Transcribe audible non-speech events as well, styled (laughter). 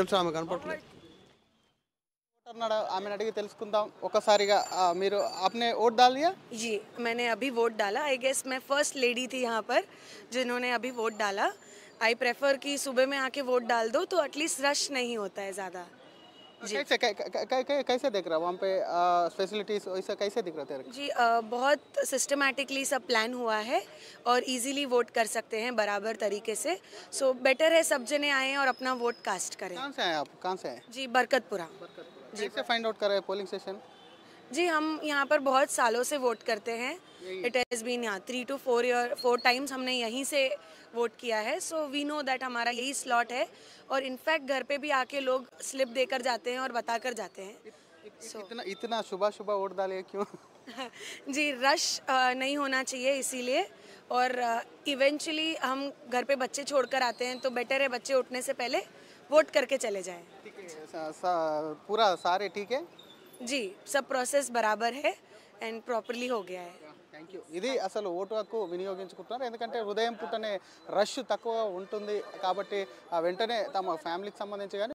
आपने वोट डाल दिया जी मैंने अभी वोट डाला आई गेस मैं फर्स्ट लेडी थी यहाँ पर जिन्होंने अभी वोट डाला आई प्रेफर कि सुबह में आके वोट डाल दो तो एटलीस्ट रश नहीं होता है ज़्यादा कैसे कै, कै, कै, कैसे देख रहा वहाँ पे फैसिलिटीज ऐसा कैसे दिख रहा तेरे जी आ, बहुत सिस्टमेटिकली सब प्लान हुआ है और इजीली वोट कर सकते हैं बराबर तरीके से सो बेटर है सब जने आए और अपना वोट कास्ट करें कहाँ से आए आप कहाँ से आए जी बरकतपुरा जी कैसे फाइंड आउट कर रहे पोलिंग स्टेशन जी हम यहाँ पर बहुत सालों से वोट करते हैं इट हैज़ बीन यहाँ three two four year four times हमने यहीं से वोट किया है सो वी नो दैट हमारा यही स्लॉट है और इनफैक्ट घर पे भी आके लोग स्लिप देकर जाते हैं और बता कर जाते हैं सो so, इतना इतना सुबह सुबह वोट डाले क्यों (laughs) जी रश नहीं होना चाहिए इसीलिए और इवेंचुअली हम घर पे बच्चे छोड़कर आते हैं तो बेटर है बच्चे उठने से पहले वोट करके चले जाएं सा, सा, पूरा सारे ठीक है జీ सब ప్రాసెస్ బరాబర్ హే అండ్ ప్రాపర్లీ హో गया థ్యాంక్ యూ ఇది అసలు ఓటు హక్కు వినియోగించుకుంటున్నారు ఎందుకంటే హృదయం పుట్టనే రష్ తక్కువ ఉంటుంది కాబట్టి వెంటనే తమ ఫ్యామిలీకి సంబంధించి కానీ